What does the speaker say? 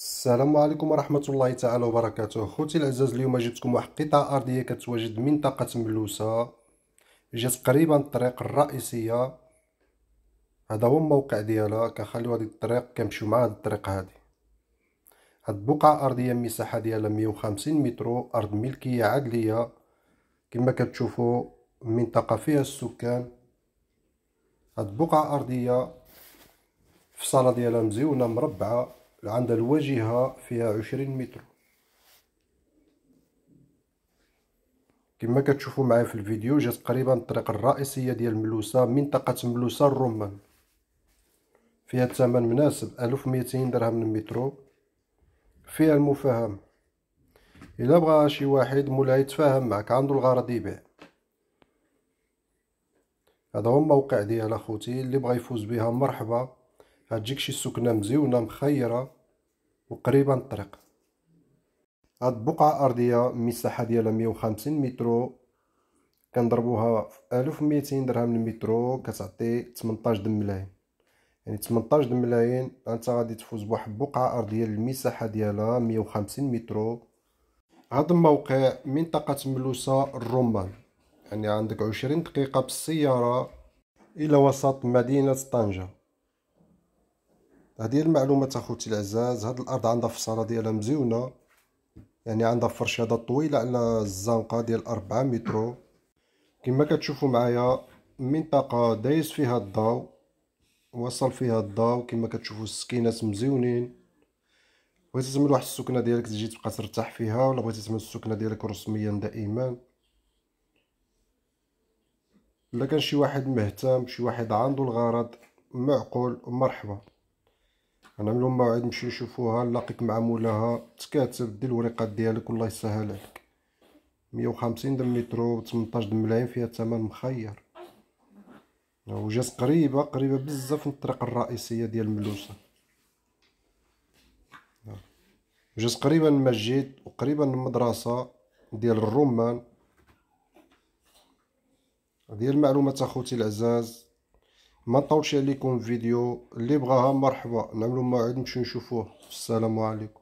السلام عليكم ورحمة الله تعالى وبركاته خوتي العزاز اليوم جبتكم واحد قطعة أرضية كتواجد منطقة ملوسة جات قريبا الطريق الرئيسية هذا هو الموقع ديالها كنخليو هذه الطريق كنمشيو مع هذه الطريق هذه هاد البقعة أرضية المساحة ديالها 150 مترو أرض ملكية عادلية كما كتشوفوا منطقه فيها السكان هاد البقعة أرضية الفصالة ديالها مزيونة مربعة عند الواجهة فيها عشرين متر كما كتشوفوا معايا في الفيديو جات قريبا الطريق الرئيسية ديال ملوسة منطقة ملوسة الرمان فيها الثمن مناسب ألف ميتين درهم المترو فيها المفاهمة إلا بغا شي واحد مولا يتفاهم معك عنده الغرض يبيع هذا هو الموقع ديال اخوتي اللي بغا يفوز بها مرحبا هتجيك شي سكنه مزيونه مخيره وقريبه من الطريق هاد بقعه ارضيه المساحه ديالها مية وخمسين مترو كنضربوها في ألف ميتين درهم المترو كتعطي تمنطاش دملاين يعني تمنطاش دملاين انت غادي تفوز بواحد بقعه ارضيه المساحه ديالها مية وخمسين مترو هاد الموقع منطقه ملوسه الرمان يعني عندك عشرين دقيقه بالسياره الى وسط مدينه طنجه هذه هي المعلومات اخوتي العزاز هاد الارض عندها فصاله ديالها مزيونه يعني عندها فرشاده طويله على الزنقه ديال 4 متر كما كتشوفوا معايا منطقه دايز فيها الضوء وصل فيها الضوء كما كتشوفوا السكينات مزيونين بغيتي تعمل واحد السكنه ديالك تجي تبقى ترتاح فيها ولا بغيتي تعمل السكنه ديالك رسميا دائما لكن شي واحد مهتم شي واحد عنده الغرض معقول مرحبا نعملو موعد نمشيو نشوفوها نلاقيك مع مولاها تكاتب دير الوريقات ديالك والله يسهل عليك مية وخمسين درهم ليترو بتمنطاش درهم ملايين فيها تمن مخير وجات قريبة قريبة بزاف من الطريق الرئيسية ديال ملوسة جات قريبة من المسجد وقريبة من المدرسة ديال الرمان هي المعلومات اخوتي العزاز ما نطولش عليكم الفيديو اللي بغاها مرحبا نعملوا موعد نمشيو نشوفوه السلام عليكم